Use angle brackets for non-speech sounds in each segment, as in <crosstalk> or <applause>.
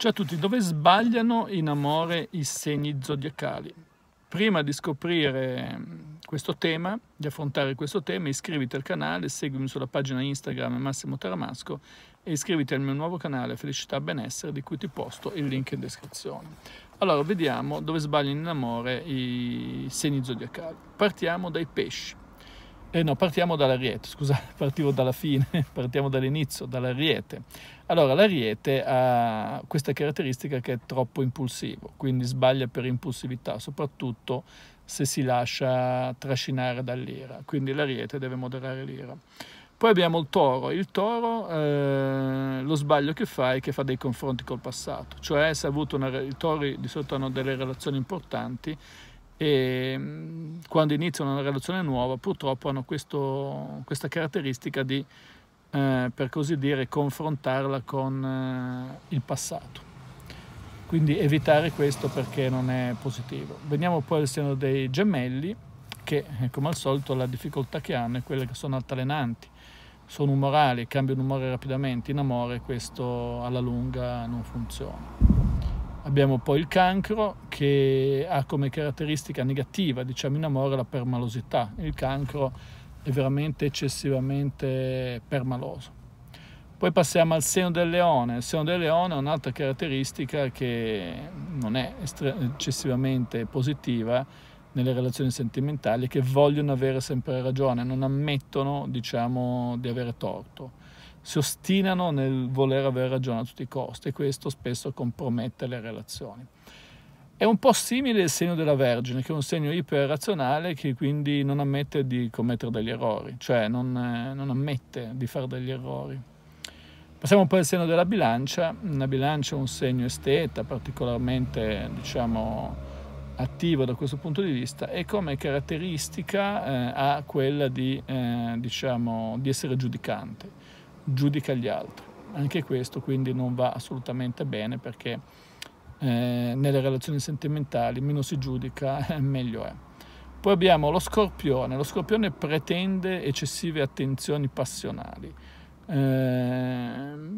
Ciao a tutti, dove sbagliano in amore i segni zodiacali? Prima di scoprire mm, questo tema, di affrontare questo tema, iscriviti al canale, seguimi sulla pagina Instagram Massimo Taramasco e iscriviti al mio nuovo canale Felicità Benessere di cui ti posto il link in descrizione. Allora, vediamo dove sbagliano in amore i segni zodiacali. Partiamo dai pesci. Eh no, partiamo dall'ariete, scusate, <laughs> partivo dalla fine, partiamo dall'inizio, dall'ariete. Allora, l'ariete ha questa caratteristica che è troppo impulsivo, quindi sbaglia per impulsività, soprattutto se si lascia trascinare dall'ira, quindi l'ariete deve moderare l'ira. Poi abbiamo il toro, il toro eh, lo sbaglio che fa è che fa dei confronti col passato, cioè se ha avuto una, i tori di solito hanno delle relazioni importanti e mm, quando iniziano una relazione nuova purtroppo hanno questo, questa caratteristica di, eh, per così dire, confrontarla con eh, il passato. Quindi evitare questo perché non è positivo. Veniamo poi al seno dei gemelli, che eh, come al solito la difficoltà che hanno è quella che sono altalenanti, sono umorali, cambiano umore rapidamente, in amore questo alla lunga non funziona. Abbiamo poi il cancro che ha come caratteristica negativa, diciamo in amore, la permalosità. Il cancro è veramente eccessivamente permaloso. Poi passiamo al seno del leone. Il seno del leone ha un'altra caratteristica che non è eccessivamente positiva nelle relazioni sentimentali, che vogliono avere sempre ragione, non ammettono diciamo, di avere torto si ostinano nel voler avere ragione a tutti i costi e questo spesso compromette le relazioni. È un po' simile il segno della Vergine, che è un segno iperrazionale che quindi non ammette di commettere degli errori, cioè non, eh, non ammette di fare degli errori. Passiamo poi al segno della bilancia. La bilancia è un segno esteta, particolarmente diciamo, attivo da questo punto di vista e come caratteristica eh, ha quella di, eh, diciamo, di essere giudicante giudica gli altri. Anche questo quindi non va assolutamente bene perché eh, nelle relazioni sentimentali meno si giudica eh, <laughs> meglio è. Poi abbiamo lo scorpione, lo scorpione pretende eccessive attenzioni passionali. Eh,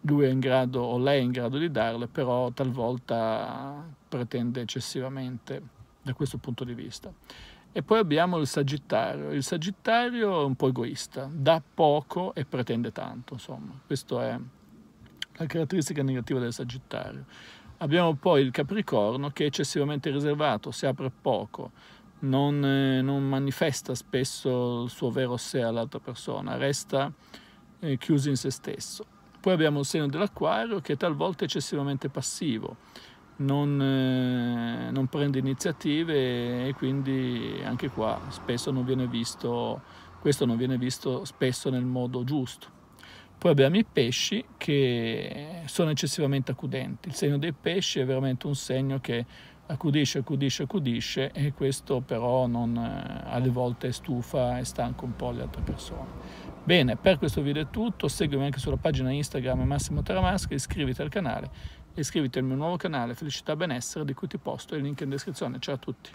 lui è in grado o lei è in grado di darle, però talvolta pretende eccessivamente da questo punto di vista. E poi abbiamo il Sagittario. Il Sagittario è un po' egoista, dà poco e pretende tanto, insomma. Questa è la caratteristica negativa del Sagittario. Abbiamo poi il Capricorno che è eccessivamente riservato, si apre poco, non, eh, non manifesta spesso il suo vero sé all'altra persona, resta eh, chiuso in se stesso. Poi abbiamo il segno dell'acquario che è talvolta eccessivamente passivo, non, eh, non, prende iniziative e quindi anche qua spesso non viene visto, questo non viene visto spesso nel modo giusto. Poi abbiamo i pesci che sono eccessivamente accudenti. Il segno dei pesci è veramente un segno che accudisce, accudisce, accudisce e questo però non, eh, alle volte stufa e stanca un po' le altre persone. Bene, per questo video è tutto, seguimi anche sulla pagina Instagram Massimo Taramasca, iscriviti al canale, iscriviti al mio nuovo canale Felicità Benessere di cui ti posto il link in descrizione. Ciao a tutti!